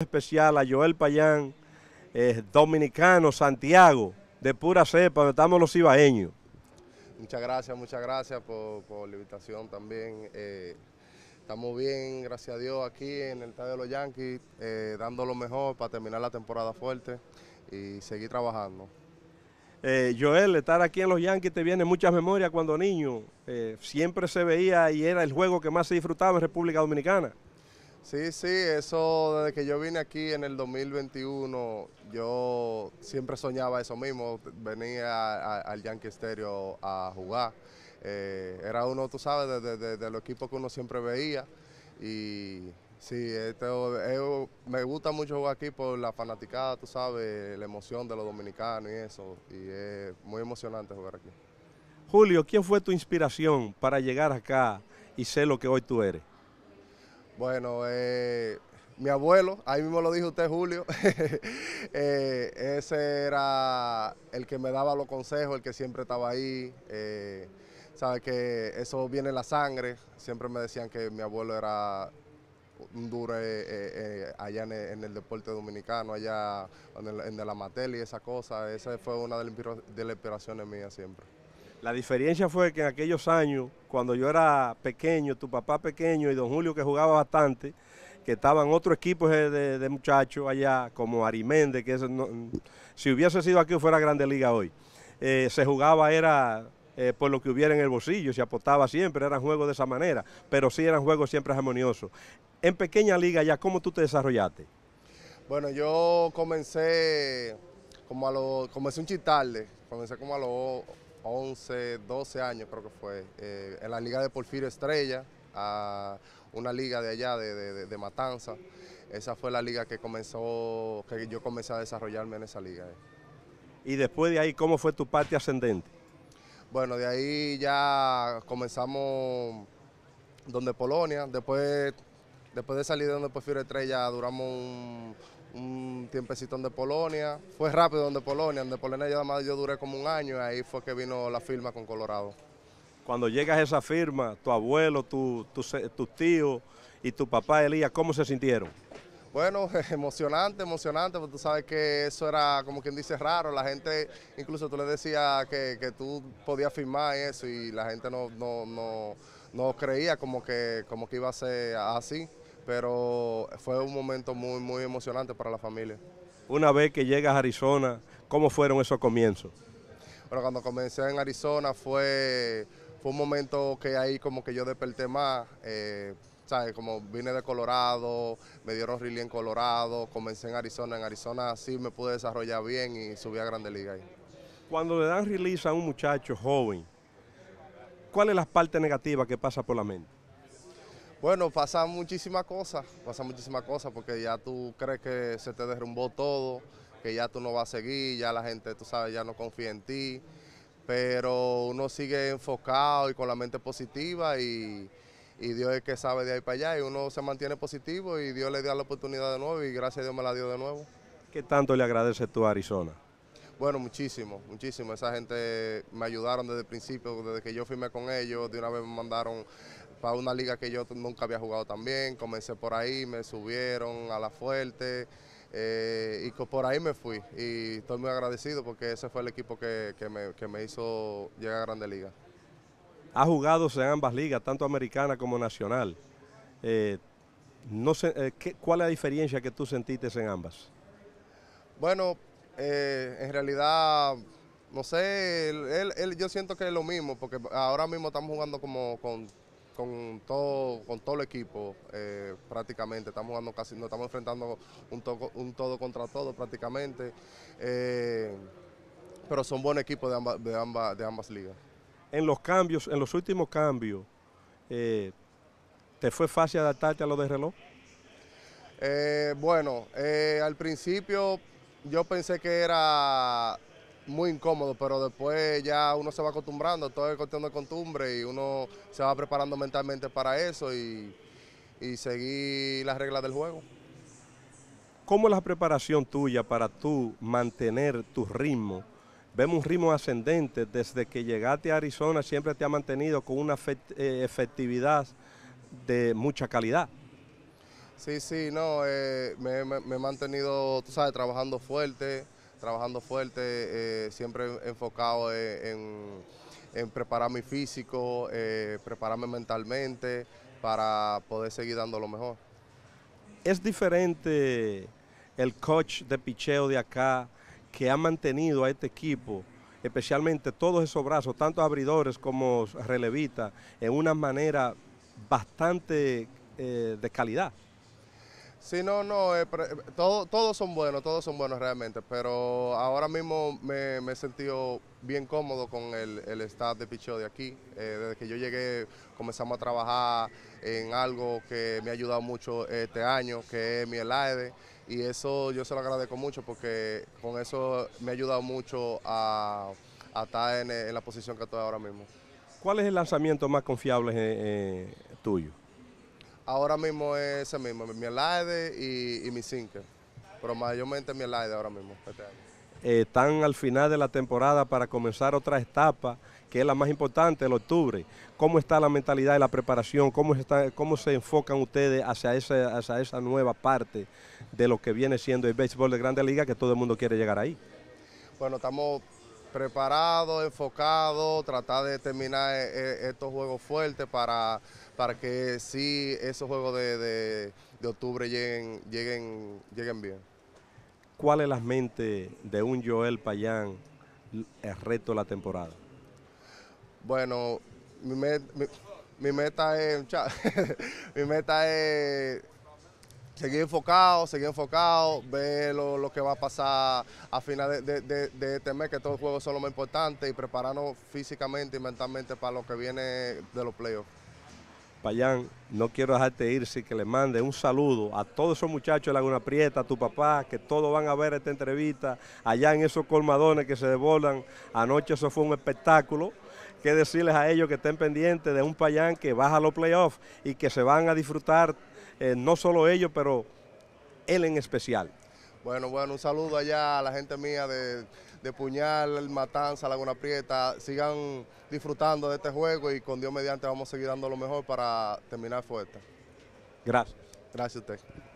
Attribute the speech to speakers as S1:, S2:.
S1: especial a Joel Payán, eh, dominicano, Santiago, de pura cepa, estamos los ibaeños.
S2: Muchas gracias, muchas gracias por, la invitación también. Eh, estamos bien, gracias a Dios, aquí en el Estadio de los Yankees, eh, dando lo mejor para terminar la temporada fuerte
S1: y seguir trabajando. Joel, estar aquí en los Yankees te viene muchas memorias cuando niño. siempre se veía y era el juego que más se disfrutaba en República Dominicana.
S2: Sí, sí, eso desde que yo vine aquí en el 2021, yo siempre soñaba eso mismo, venía al Yankee Stereo a jugar. Eh, era uno, tú sabes, de, de, los equipos que uno siempre veía. Y sí, este, eh, me gusta mucho jugar aquí por la fanaticada, tú sabes, la emoción de los dominicanos y eso. Y es muy emocionante jugar aquí.
S1: Julio, ¿quién fue tu inspiración para llegar acá y ser lo que hoy tú eres?
S2: Bueno, eh, mi abuelo, ahí mismo lo dijo usted, Julio, eh, ese era el que me daba los consejos, el que siempre estaba ahí. Eh, sabe que eso viene en la sangre. Siempre me decían que mi abuelo era un duro allá en el, deporte dominicano, allá en, el, la y esa cosa. Esa fue una de las inspiraciones mías siempre.
S1: La diferencia fue que en aquellos años, cuando yo era pequeño, tu papá pequeño y don Julio que jugaba bastante, que estaban otros equipos de, muchachos allá, como Ariméndez, que si hubiese sido aquí fuera Grande Liga hoy, eh, se jugaba era eh, por lo que hubiera en el bolsillo, se apostaba siempre, eran juegos de esa manera, pero sí eran juegos siempre armoniosos. En pequeña liga ya, ¿cómo tú te desarrollaste?
S2: Bueno, yo comencé como a los, comencé un chitarle, comencé como a los 11, 12 años creo que fue, eh, en la liga de Porfirio Estrella, a una liga de allá, de, Matanza. Esa fue la liga que comenzó, que yo comencé a desarrollarme en esa liga. Eh.
S1: Y después de ahí, ¿cómo fue tu parte ascendente?
S2: Bueno, de ahí ya comenzamos donde Polonia, después, después de salir de donde Porfirio Estrella duramos un, un tiempecito en de Polonia. Fue rápido donde Polonia, donde Polonia yo, además yo duré como un año y ahí fue que vino la firma con Colorado.
S1: Cuando llegas a esa firma, tu abuelo, tus tu, tíos y tu papá Elías, ¿cómo se sintieron?
S2: Bueno, emocionante, emocionante, porque tú sabes que eso era como quien dice raro, la gente, incluso tú le decías que, tú podías firmar eso y la gente no, creía como que, como que iba a ser así pero fue un momento muy, muy emocionante para la familia.
S1: Una vez que llegas a Arizona, ¿cómo fueron esos comienzos?
S2: Bueno, cuando comencé en Arizona fue, fue un momento que ahí como que yo desperté más. Eh, ¿sabes? Como vine de Colorado, me dieron rally en Colorado, comencé en Arizona. En Arizona sí me pude desarrollar bien y subí a Grandes Liga ahí.
S1: Cuando le dan release a un muchacho joven, ¿cuál es la parte negativa que pasa por la mente?
S2: Bueno, pasa muchísimas cosas, pasa muchísimas cosas porque ya tú crees que se te derrumbó todo, que ya tú no vas a seguir, ya la gente, tú sabes, ya no confía en ti, pero uno sigue enfocado y con la mente positiva y, Dios es que sabe de ahí para allá y uno se mantiene positivo y Dios le da la oportunidad de nuevo y gracias a Dios me la dio de nuevo.
S1: ¿Qué tanto le agradece tú a Arizona?
S2: Bueno, muchísimo, muchísimo. Esa gente me ayudaron desde el principio, desde que yo firmé con ellos, de una vez me mandaron para una liga que yo nunca había jugado también. Comencé por ahí, me subieron a la fuerte eh, y por ahí me fui. Y estoy muy agradecido porque ese fue el equipo que, me, hizo llegar a Grande Liga.
S1: Ha jugado en ambas ligas, tanto americana como nacional. Eh, no sé, eh, ¿Cuál es la diferencia que tú sentiste en ambas?
S2: Bueno, en realidad no sé, yo siento que es lo mismo, porque ahora mismo estamos jugando como con con todo, con todo el equipo eh, prácticamente. Estamos jugando casi, no estamos enfrentando un, un todo contra todo prácticamente. Eh, pero son buen equipos de ambas, de, ambas,
S1: ligas. En los cambios, en los últimos cambios, eh, ¿te fue fácil adaptarte a lo de reloj?
S2: bueno, al principio yo pensé que era muy incómodo, pero después ya uno se va acostumbrando, todo es cuestión de costumbre y uno se va preparando mentalmente para eso y, seguir las reglas del juego.
S1: ¿Cómo es la preparación tuya para tú mantener tu ritmo? Vemos un ritmo ascendente. Desde que llegaste a Arizona siempre te ha mantenido con una eh, efectividad de mucha calidad.
S2: Sí, sí, no, eh, me, me, he mantenido, tú sabes, trabajando fuerte, trabajando fuerte, eh, siempre enfocado e, en, en preparar mi físico, eh, prepararme mentalmente para poder seguir dando lo mejor.
S1: Es diferente el coach de picheo de acá que ha mantenido a este equipo, especialmente todos esos brazos, tanto abridores como relevistas, en una manera bastante eh, de calidad.
S2: Sí, no, no, eh, todo, todos son buenos, todos son buenos realmente, pero ahora mismo me, he sentido bien cómodo con el, el staff de Pichó de aquí. Eh, desde que yo llegué comenzamos a trabajar en algo que me ha ayudado mucho este año, que es mi aire, y eso yo se lo agradezco mucho porque con eso me ha ayudado mucho a, estar en, la posición que estoy ahora mismo.
S1: ¿Cuál es el lanzamiento más confiable eh, tuyo?
S2: Ahora mismo es ese mismo, mi Elaide y, mi Sinker. Pero mayormente mi Elaide ahora mismo, este
S1: eh, están al final de la temporada para comenzar otra etapa que es la más importante, el octubre. ¿Cómo está la mentalidad y la preparación? ¿Cómo, está, cómo se enfocan ustedes hacia esa, hacia esa nueva parte de lo que viene siendo el béisbol de Grande Liga, que todo el mundo quiere llegar ahí?
S2: Bueno, estamos preparado, enfocado, tratar de terminar eh, eh, estos juegos fuertes para, para que sí esos juegos de, octubre lleguen, lleguen, lleguen
S1: bien. ¿Cuál es la mente de un Joel Payán el reto de la temporada?
S2: Bueno, mi meta es... mi meta es seguir enfocado, seguir enfocado, ver lo, que va a pasar a final de, este mes, que todos los juegos son lo más importante, y prepararnos físicamente y mentalmente para lo que viene de los playoffs.
S1: Payán, no quiero dejarte ir sin que le mande un saludo a todos esos muchachos de Laguna Prieta, a tu papá, que todos van a ver esta entrevista, allá en esos colmadones que se desbordan. Anoche eso fue un espectáculo. ¿Qué decirles a ellos que estén pendientes de un Payán que baja los playoffs y que se van a disfrutar eh, no solo ellos, pero él en especial.
S2: Bueno, bueno, un saludo allá a la gente mía de, de Puñal, Matanza, Laguna Prieta. Sigan disfrutando de este juego y con Dios mediante vamos a seguir dando lo mejor para terminar fuerte. Gracias. Gracias a usted.